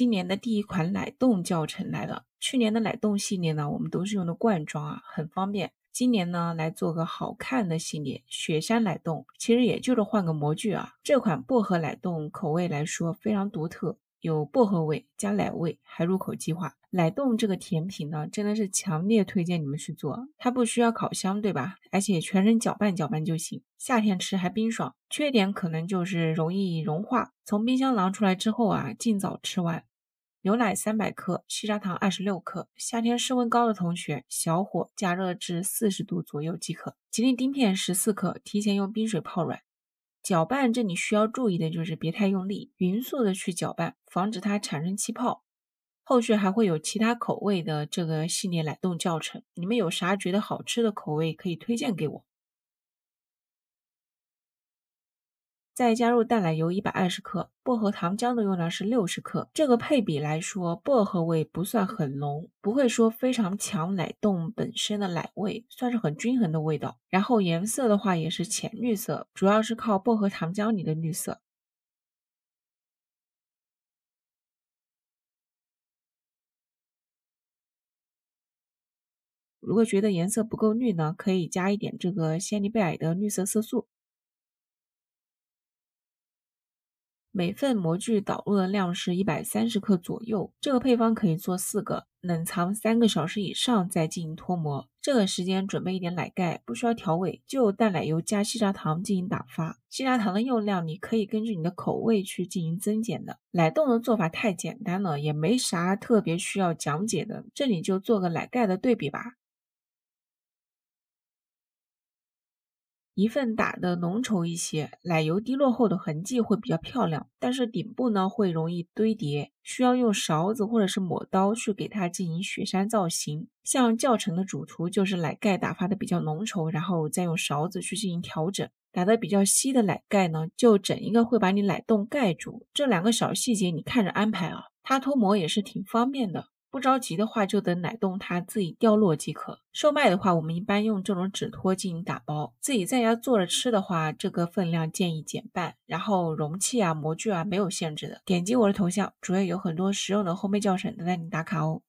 今年的第一款奶冻教程来了。去年的奶冻系列呢，我们都是用的罐装啊，很方便。今年呢，来做个好看的系列，雪山奶冻。其实也就是换个模具啊。这款薄荷奶冻口味来说非常独特，有薄荷味加奶味，还入口即化。奶冻这个甜品呢，真的是强烈推荐你们去做，它不需要烤箱，对吧？而且全身搅拌搅拌就行。夏天吃还冰爽，缺点可能就是容易融化，从冰箱拿出来之后啊，尽早吃完。牛奶三百克，细砂糖二十六克。夏天室温高的同学，小火加热至四十度左右即可。吉利丁片十四克，提前用冰水泡软。搅拌这里需要注意的就是别太用力，匀速的去搅拌，防止它产生气泡。后续还会有其他口味的这个系列奶冻教程，你们有啥觉得好吃的口味可以推荐给我。再加入淡奶油一百二十克，薄荷糖浆的用量是六十克。这个配比来说，薄荷味不算很浓，不会说非常强奶冻本身的奶味，算是很均衡的味道。然后颜色的话也是浅绿色，主要是靠薄荷糖浆里的绿色。如果觉得颜色不够绿呢，可以加一点这个仙妮贝尔的绿色色素。每份模具导入的量是一百三十克左右，这个配方可以做四个。冷藏三个小时以上再进行脱模。这个时间准备一点奶盖，不需要调味，就淡奶油加细砂糖进行打发。细砂糖的用量你可以根据你的口味去进行增减的。奶冻的做法太简单了，也没啥特别需要讲解的，这里就做个奶盖的对比吧。一份打的浓稠一些，奶油滴落后的痕迹会比较漂亮，但是顶部呢会容易堆叠，需要用勺子或者是抹刀去给它进行雪山造型。像教程的主图就是奶盖打发的比较浓稠，然后再用勺子去进行调整。打的比较稀的奶盖呢，就整一个会把你奶冻盖住。这两个小细节你看着安排啊，它脱模也是挺方便的。不着急的话，就等奶冻它自己掉落即可。售卖的话，我们一般用这种纸托进行打包。自己在家做着吃的话，这个分量建议减半。然后容器啊、模具啊没有限制的。点击我的头像，主页有很多实用的烘焙教程，等待你打卡哦。